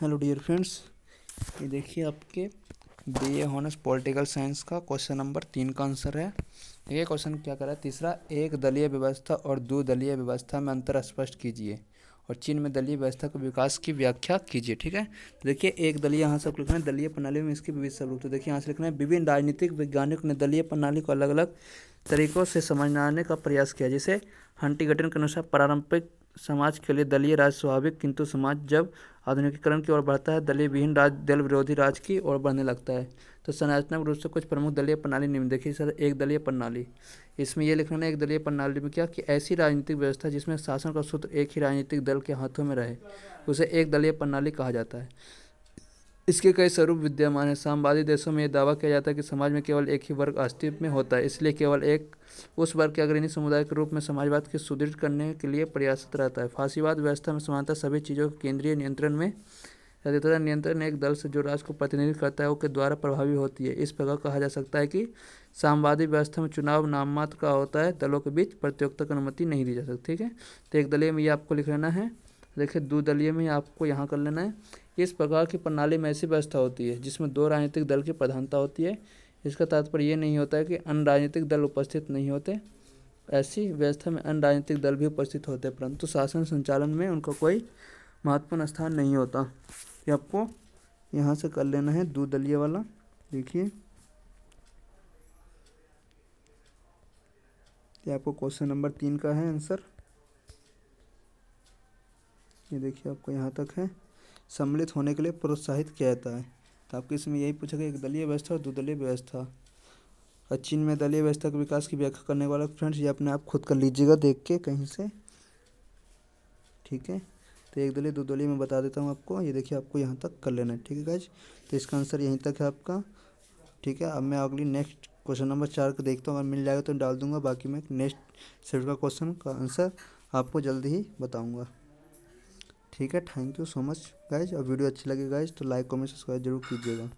hello dear friends ये देखिए आपके B A honours political science का क्वेश्चन नंबर तीन का आंसर है ये क्वेश्चन क्या करा है तीसरा एक दलीय व्यवस्था और दो दलीय व्यवस्था में अंतर स्पष्ट कीजिए और चीन में दलीय व्यवस्था के विकास की व्याख्या कीजिए ठीक है तो देखिए एक दलीय यहाँ से लिखना है दलीय प्रणाली में इसकी विविध स्वरूप तो देखिए यहाँ से लिखना है विभिन्न राजनीतिक वैज्ञानिकों ने दलीय प्रणाली को अलग अलग तरीकों से आने का प्रयास किया जैसे हंटी गठन के अनुसार पारंपरिक समाज के लिए दलीय राज स्वाभाविक किंतु समाज जब आधुनिकीकरण की ओर बढ़ता है दलीय विहीन राज दल विरोधी राज की ओर बढ़ने लगता है तो संरचनात्मक रूप से कुछ प्रमुख दलीय प्रणाली निम्न देखिए सर एक दलीय प्रणाली इसमें यह लिखना है एक दलीय प्रणाली में क्या कि ऐसी राजनीतिक व्यवस्था जिसमें शासन का सूत्र एक ही राजनीतिक दल के हाथों में रहे उसे एक दलीय प्रणाली कहा जाता है इसके कई स्वरूप विद्यमान है साम्यवादी देशों में यह दावा किया जाता है कि समाज में केवल एक ही वर्ग अस्तित्व में होता है इसलिए केवल एक उस वर्ग के अग्रणी समुदाय के रूप में समाजवाद के सुदृढ़ करने के लिए प्रयासरत रहता है फांसीवाद व्यवस्था में समानता सभी चीज़ों के केंद्रीय नियंत्रण में तथा नियंत्रण एक दल से जो राज्य को प्रतिनिधित्व करता है उसके द्वारा प्रभावी होती है इस प्रकार कहा जा सकता है कि सामवादी व्यवस्था में चुनाव नाममात्र का होता है दलों के बीच प्रतियोगिता की अनुमति नहीं दी जा सकती ठीक है तो एक दलीय में ये आपको लिख लेना है देखिए दो दलीय में आपको यहाँ कर लेना है इस प्रकार की प्रणाली में ऐसी व्यवस्था होती है जिसमें दो राजनीतिक दल की प्रधानता होती है इसका तात्पर्य ये नहीं होता है कि अन्य राजनीतिक दल उपस्थित नहीं होते ऐसी व्यवस्था में अन्य राजनीतिक दल भी उपस्थित होते परंतु शासन संचालन में उनका कोई महत्वपूर्ण स्थान नहीं होता ये आपको यहाँ से कर लेना है दो दलीय वाला देखिए ये आपको क्वेश्चन नंबर तीन का है आंसर ये देखिए आपको यहाँ तक है सम्मिलित होने के लिए प्रोत्साहित किया जाता है तो आपके इसमें यही पूछा गया एक दलीय व्यवस्था और दुदलीय व्यवस्था और चीन में दलीय व्यवस्था के विकास की व्याख्या करने वाला फ्रेंड्स ये अपने आप खुद कर लीजिएगा देख के कहीं से ठीक है तो एक दलीय दो दलीय मैं बता देता हूँ आपको ये देखिए आपको यहाँ तक कर लेना है ठीक है गाइज तो इसका आंसर यहीं तक है आपका ठीक है अब मैं अगली नेक्स्ट क्वेश्चन नंबर चार को देखता हूँ अगर मिल जाएगा तो डाल दूंगा बाकी मैं नेक्स्ट सेट का क्वेश्चन का आंसर आपको जल्दी ही बताऊँगा ठीक है thank you so much guys और वीडियो अच्छी लगी गाइज तो लाइक कमेंट सब्सक्राइब जरूर कीजिएगा